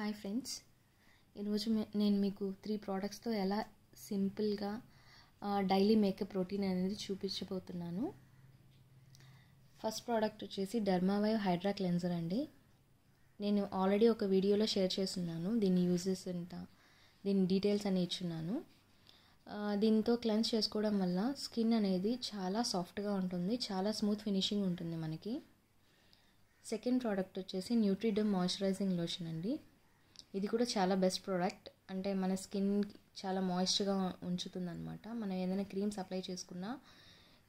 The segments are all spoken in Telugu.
హాయ్ ఫ్రెండ్స్ ఈరోజు నేను మీకు త్రీ ప్రోడక్ట్స్తో ఎలా సింపుల్గా డైలీ మేకప్ రొటీన్ అనేది చూపించబోతున్నాను ఫస్ట్ ప్రోడక్ట్ వచ్చేసి డర్మావైవ్ హైడ్రా క్లెన్జర్ అండి నేను ఆల్రెడీ ఒక వీడియోలో షేర్ చేస్తున్నాను దీని యూజెస్ ఎంత దీని డీటెయిల్స్ అని ఇచ్చున్నాను దీంతో క్లెన్స్ చేసుకోవడం వల్ల స్కిన్ అనేది చాలా సాఫ్ట్గా ఉంటుంది చాలా స్మూత్ ఫినిషింగ్ ఉంటుంది మనకి సెకండ్ ప్రోడక్ట్ వచ్చేసి న్యూట్రీడమ్ మాయిశ్చరైజింగ్ లోషన్ అండి ఇది కూడా చాలా బెస్ట్ ప్రోడక్ట్ అంటే మన స్కిన్ చాలా మాయిస్ట్గా ఉంచుతుంది అనమాట మనం ఏదైనా క్రీమ్స్ అప్లై చేసుకున్నా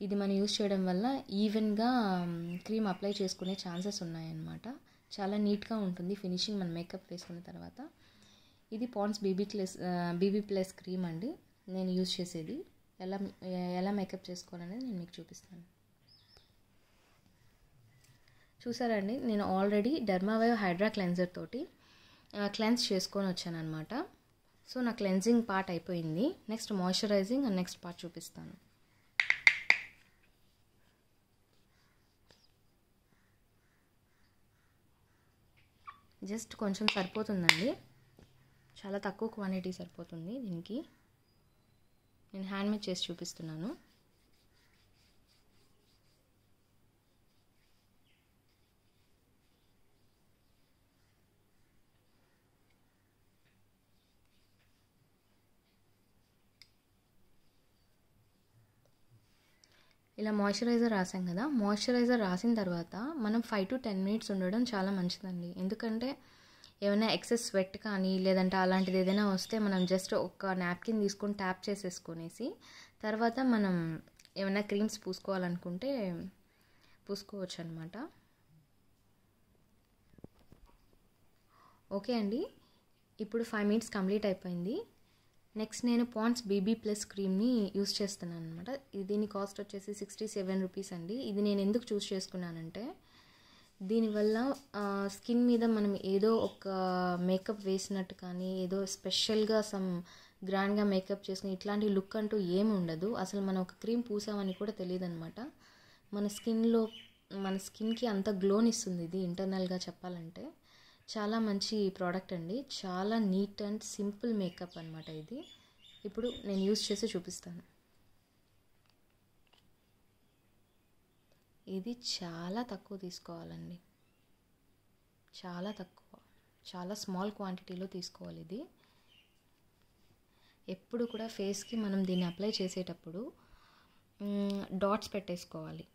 ఇది మనం యూస్ చేయడం వల్ల ఈవెన్గా క్రీమ్ అప్లై చేసుకునే ఛాన్సెస్ ఉన్నాయన్నమాట చాలా నీట్గా ఉంటుంది ఫినిషింగ్ మన మేకప్ వేసుకున్న తర్వాత ఇది Pond's BB plus BB plus cream అండి నేను యూజ్ చేసేది ఎలా ఎలా మేకప్ చేసుకోవాలనేది నేను మీకు చూపిస్తాను చూసారండి నేను ఆల్రెడీ డర్మావయో హైడ్రా క్లెన్జర్ తోటి క్లెన్స్ చేసుకొని వచ్చాను అనమాట సో నా క్లెన్జింగ్ పార్ట్ అయిపోయింది next moisturising and next part చూపిస్తాను జస్ట్ కొంచెం సరిపోతుందండి చాలా తక్కువ క్వాంటిటీ సరిపోతుంది దీనికి నేను హ్యాండ్ మేడ్ చేసి చూపిస్తున్నాను ఇలా మాయిశ్చరైజర్ రాసాం కదా మాయిశ్చరైజర్ రాసిన తర్వాత మనం ఫైవ్ టు టెన్ మినిట్స్ ఉండడం చాలా మంచిదండి ఎందుకంటే ఏమైనా ఎక్సెస్ స్వెట్ కానీ లేదంటే అలాంటిది ఏదైనా వస్తే మనం జస్ట్ ఒక నాప్కిన్ తీసుకొని ట్యాప్ చేసేసుకునేసి తర్వాత మనం ఏమైనా క్రీమ్స్ పూసుకోవాలనుకుంటే పూసుకోవచ్చు అనమాట ఓకే అండి ఇప్పుడు ఫైవ్ మినిట్స్ కంప్లీట్ అయిపోయింది నెక్స్ట్ నేను పాండ్స్ బీబీ ప్లస్ క్రీమ్ని యూస్ చేస్తున్నాను అనమాట దీని కాస్ట్ వచ్చేసి సిక్స్టీ సెవెన్ రూపీస్ అండి ఇది నేను ఎందుకు చూస్ చేసుకున్నానంటే దీనివల్ల స్కిన్ మీద మనం ఏదో ఒక మేకప్ వేసినట్టు కానీ ఏదో స్పెషల్గా సమ్ గ్రాండ్గా మేకప్ చేసుకుని ఇట్లాంటి లుక్ అంటూ ఏమి ఉండదు అసలు మనం ఒక క్రీమ్ పూసామని కూడా తెలియదు అనమాట మన స్కిన్లో మన స్కిన్కి అంత గ్లోనిస్తుంది ఇది ఇంటర్నల్గా చెప్పాలంటే చాలా మంచి ప్రోడక్ట్ అండి చాలా నీట్ అండ్ సింపుల్ మేకప్ అనమాట ఇది ఇప్పుడు నేను యూస్ చేసి చూపిస్తాను ఇది చాలా తక్కువ తీసుకోవాలండి చాలా తక్కువ చాలా స్మాల్ క్వాంటిటీలో తీసుకోవాలి ఇది ఎప్పుడు కూడా ఫేస్కి మనం దీన్ని అప్లై చేసేటప్పుడు డాట్స్ పెట్టేసుకోవాలి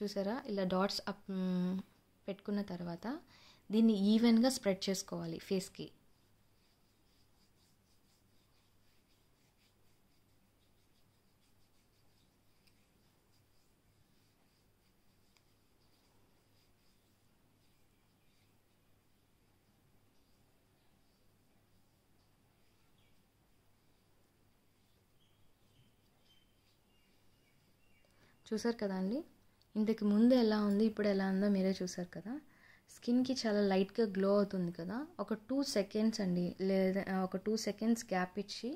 చూసారా ఇలా డాట్స్ అప్ పెట్టుకున్న తర్వాత దీన్ని ఈవెన్గా స్ప్రెడ్ చేసుకోవాలి ఫేస్కి చూసారు కదండి ఇంతకు ముందు ఎలా ఉంది ఇప్పుడు ఎలా ఉందో మీరే చూసారు కదా స్కిన్కి చాలా లైట్గా గ్లో అవుతుంది కదా ఒక టూ సెకండ్స్ అండి లేదా ఒక టూ సెకండ్స్ గ్యాప్ ఇచ్చి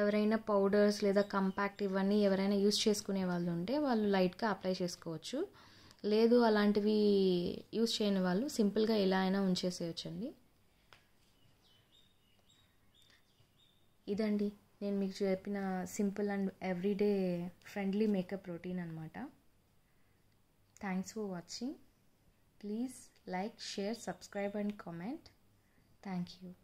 ఎవరైనా పౌడర్స్ లేదా కంపాక్ట్ ఇవన్నీ ఎవరైనా యూస్ చేసుకునే వాళ్ళు ఉంటే వాళ్ళు లైట్గా అప్లై చేసుకోవచ్చు లేదు అలాంటివి యూస్ చేయని వాళ్ళు సింపుల్గా ఎలా అయినా అండి ఇదండి నేను మీకు చెప్పిన simple and everyday friendly makeup routine అనమాట Thanks for watching. Please like, share, subscribe and comment. Thank you.